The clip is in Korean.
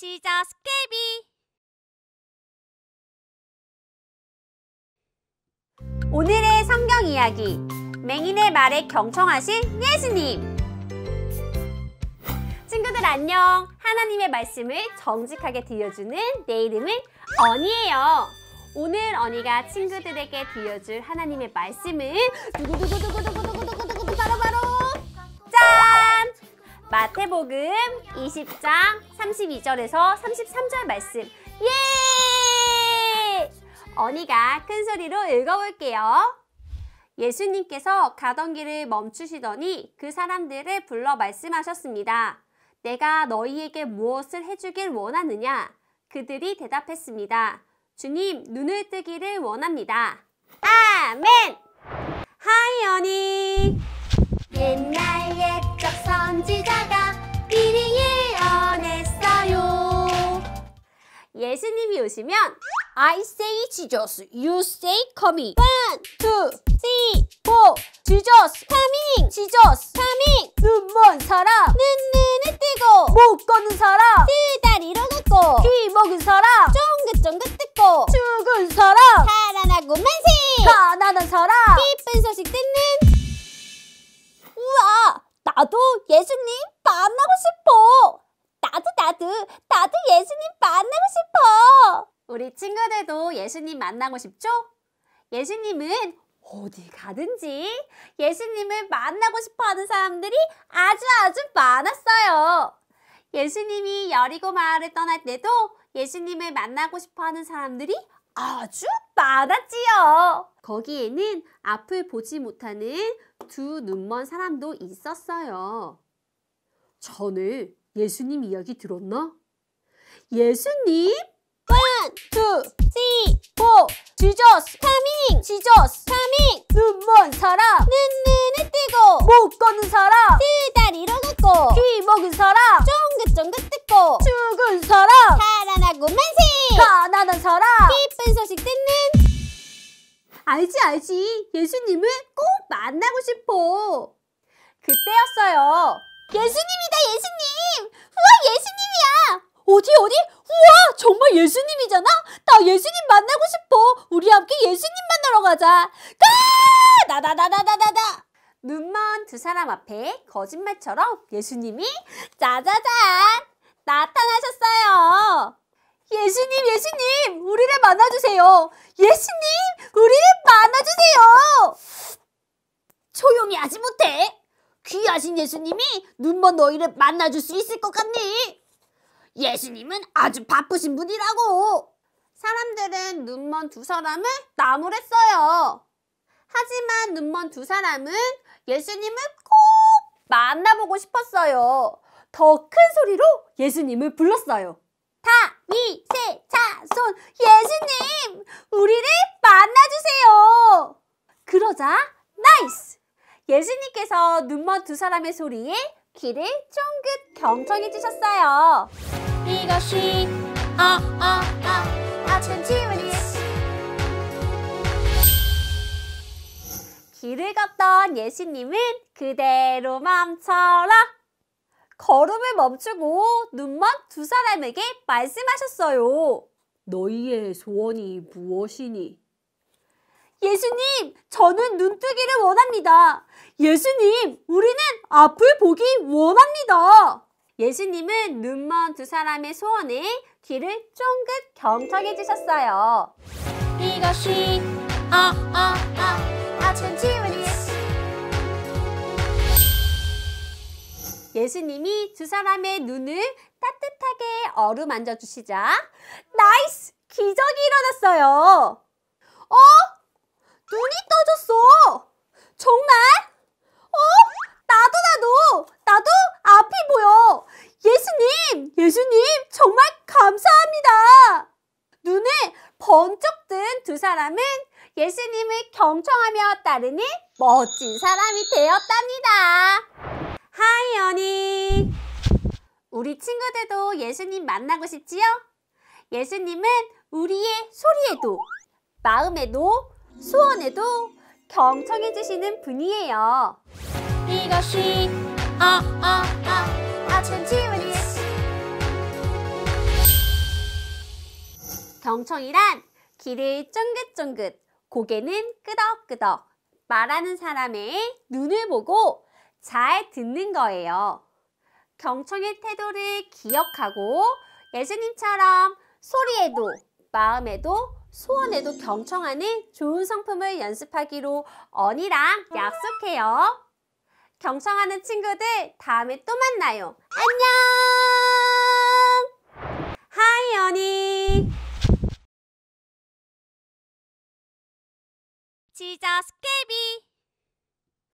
지자 스케비 오늘의 성경 이야기 맹인의 말에 경청하신 예수님 친구들 안녕 하나님의 말씀을 정직하게 들려주는 내 이름은 언니예요 오늘 언니가 친구들에게 들려줄 하나님의 말씀은 두구두구두구두구두구 마태복음 20장 32절에서 33절 말씀 예! 언니가 큰 소리로 읽어볼게요. 예수님께서 가던 길을 멈추시더니 그 사람들을 불러 말씀하셨습니다. 내가 너희에게 무엇을 해주길 원하느냐? 그들이 대답했습니다. 주님, 눈을 뜨기를 원합니다. 아멘! 하이 언니! 예수님이 오시면 I say Jesus, you say coming. One, two, three, four. Jesus coming, Jesus coming. 눈먼 사람, 눈눈을 뜨고 못 거는 사람, 두 다리로 걷고 귀 먹은 사람, 쫑긋쫑긋 뜯고 죽은 사람, 살아나고 만세. 가난한 사람, 기쁜 소식 듣는. 우와, 나도 예수님 만나고 싶어. 나도, 나도 예수님 만나고 싶어! 우리 친구들도 예수님 만나고 싶죠? 예수님은 어디 가든지 예수님을 만나고 싶어 하는 사람들이 아주 아주 많았어요. 예수님이 여리고 마을을 떠날 때도 예수님을 만나고 싶어 하는 사람들이 아주 많았지요. 거기에는 앞을 보지 못하는 두 눈먼 사람도 있었어요. 저는 예수님 이야기 들었나? 예수님? One, two, three, four. Jesus coming. Jesus coming. 눈먼 사람. 눈눈을 뜨고. 못 거는 사람. 두 다리로 걷고. 귀 먹은 사람. 쫑긋쫑긋 뜯고. 죽은 사람. 살아나고 만세. 가난한 사람. 기쁜 소식 듣는. 알지 알지. 예수님을 꼭 만나고 싶어. 그때였어요. 예수님이다 예수님. 예수님이잖아? 나 예수님 만나고 싶어. 우리 함께 예수님 만나러 가자. 가! 나다다다다다다. 눈먼 두 사람 앞에 거짓말처럼 예수님이 짜자잔 나타나셨어요. 예수님, 예수님, 우리를 만나주세요. 예수님, 우리를 만나주세요. 조용히 하지 못해. 귀하신 예수님이 눈먼 너희를 만나줄 수 있을 것 같니? 예수님은 아주 바쁘신 분이라고. 사람들은 눈먼 두 사람을 나무랬어요. 하지만 눈먼 두 사람은 예수님을 꼭 만나보고 싶었어요. 더 큰 소리로 예수님을 불렀어요. 다, 이, 세, 자, 손, 예수님! 우리를 만나주세요! 그러자, 나이스! 예수님께서 눈먼 두 사람의 소리에 귀를 쫑긋 경청해 주셨어요. 이것이 어어어 아침 질문이 길을 걷던 예수님은 그대로 멈춰라 걸음을 멈추고 눈먼 두 사람에게 말씀하셨어요 너희의 소원이 무엇이니? 예수님, 저는 눈뜨기를 원합니다. 예수님, 우리는 앞을 보기 원합니다. 예수님은 눈먼 두 사람의 소원에 귀를 쫑긋 경청해 주셨어요. 이것이 아아아 아, 아, 아침 지문이 예수님이 두 사람의 눈을 따뜻하게 어루만져 주시자 나이스! 기적이 일어났어요. 어? 눈이 떠졌어! 정말? 어? 사람은 예수님을 경청하며 따르는 멋진 사람이 되었답니다. 하이 언니! 우리 친구들도 예수님 만나고 싶지요? 예수님은 우리의 소리에도, 마음에도, 소원에도 경청해 주시는 분이에요. 이것이 아아 아 아, 아, 아침 질문이 경청이란 귀를 쫑긋쫑긋, 고개는 끄덕끄덕, 말하는 사람의 눈을 보고 잘 듣는 거예요. 경청의 태도를 기억하고 예수님처럼 소리에도 마음에도 소원에도 경청하는 좋은 성품을 연습하기로 언니랑 약속해요. 경청하는 친구들 다음에 또 만나요. 안녕! Peter's Cake.